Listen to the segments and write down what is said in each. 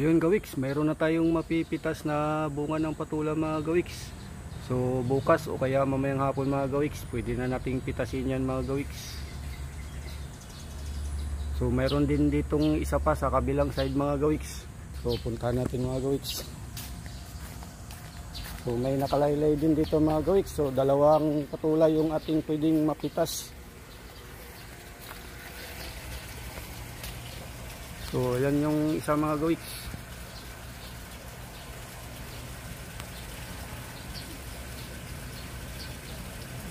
Ayun gawiks, mayroon na tayong mapipitas na bunga ng patula mga gawiks. So bukas o kaya mamayang hapon mga gawiks, pwede na nating pitasin yan mga gawiks. So mayroon din ditong isa pa sa kabilang side mga gawiks. So puntahan natin mga gawiks. So may nakalaylay din dito mga gawiks. So dalawang patula yung ating pwedeng mapitas. So yan yung isa mga gawiks.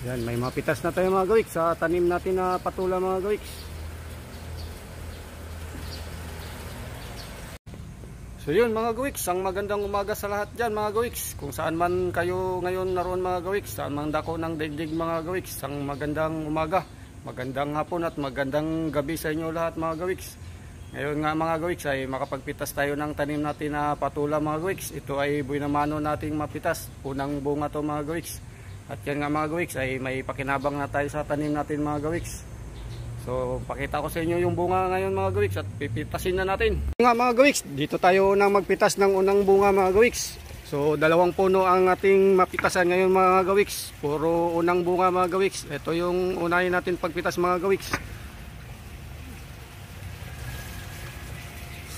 Yan, may mapitas na tayo mga gawiks sa tanim natin na patula mga gawiks. So yun mga gawiks, ang magandang umaga sa lahat dyan mga gawiks. Kung saan man kayo ngayon naroon mga gawiks, saan man dako ng digdig mga gawiks, ang magandang umaga, magandang hapon at magandang gabi sa inyo lahat mga gawiks. Ngayon nga mga gawiks ay makapagpitas tayo ng tanim natin na patula mga gawiks. Ito ay buinamano nating mapitas, unang bunga to mga gawiks. At yan nga mga gawiks ay may pakinabang na tayo sa tanim natin mga gawiks. So pakita ko sa inyo yung bunga ngayon mga gawiks at pipitasin na natin. Nga mga gawiks, dito tayo nang magpitas ng unang bunga mga gawiks. So dalawang puno ang ating mapitasan ngayon mga gawiks. Puro unang bunga mga gawiks. Ito yung unahin natin pagpitas mga gawiks.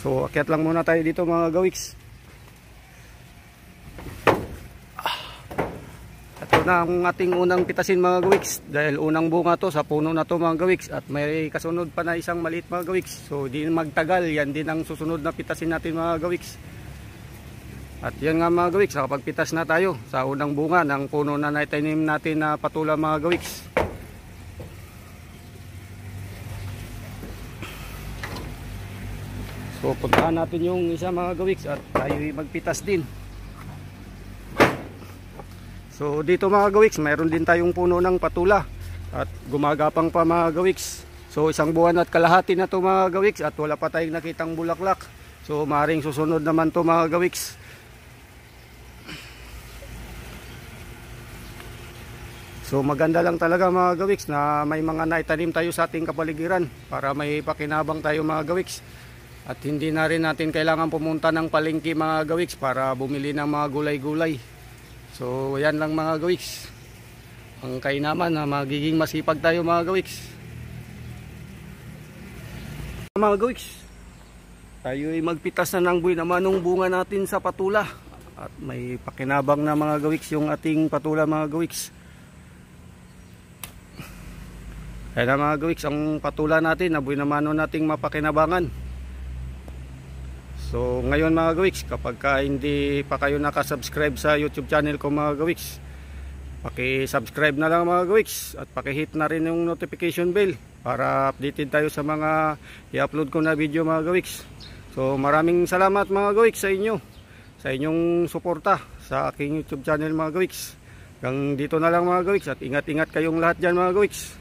So akyat lang muna tayo dito mga gawiks. na ang ating unang pitasin mga gawiks dahil unang bunga to sa puno na to mga gawiks at may kasunod pa na isang maliit mga gawiks so di magtagal yan din ang susunod na pitasin natin mga gawiks at yan nga mga gawiks nakapagpitas na tayo sa unang bunga ng puno na naitanim natin na patula mga gawiks so puntahan natin yung isa mga gawiks at tayo magpitas din So dito mga gawiks, mayroon din tayong puno ng patula at gumagapang pa mga gawiks. So isang buwan at kalahati na to mga gawiks at wala pa tayong nakitang bulaklak. So maring susunod naman to mga gawiks. So maganda lang talaga mga gawiks na may mga naitanim tayo sa ating kapaligiran para may pakinabang tayo mga gawiks. At hindi na rin natin kailangan pumunta ng palengke mga gawiks para bumili ng mga gulay-gulay. So yan lang mga gawiks. Ang kainaman na ah, magiging masipag tayo mga gawiks. Mga gawiks, tayo ay magpitas na ng buhay naman ng bunga natin sa patula. At may pakinabang na mga gawiks yung ating patula mga gawiks. Kaya na mga gawiks, ang patula natin, na aboy naman nating mapakinabangan. So ngayon mga gawiks, kapag ka hindi pa kayo nakasubscribe sa YouTube channel ko mga gawiks, paki-subscribe na lang mga gawiks at paki-hit na rin yung notification bell para updated tayo sa mga i-upload ko na video mga gawiks. So maraming salamat mga gawiks sa inyo, sa inyong suporta sa aking YouTube channel mga gawiks. Hanggang dito na lang mga gawiks at ingat-ingat kayong lahat dyan mga gawiks.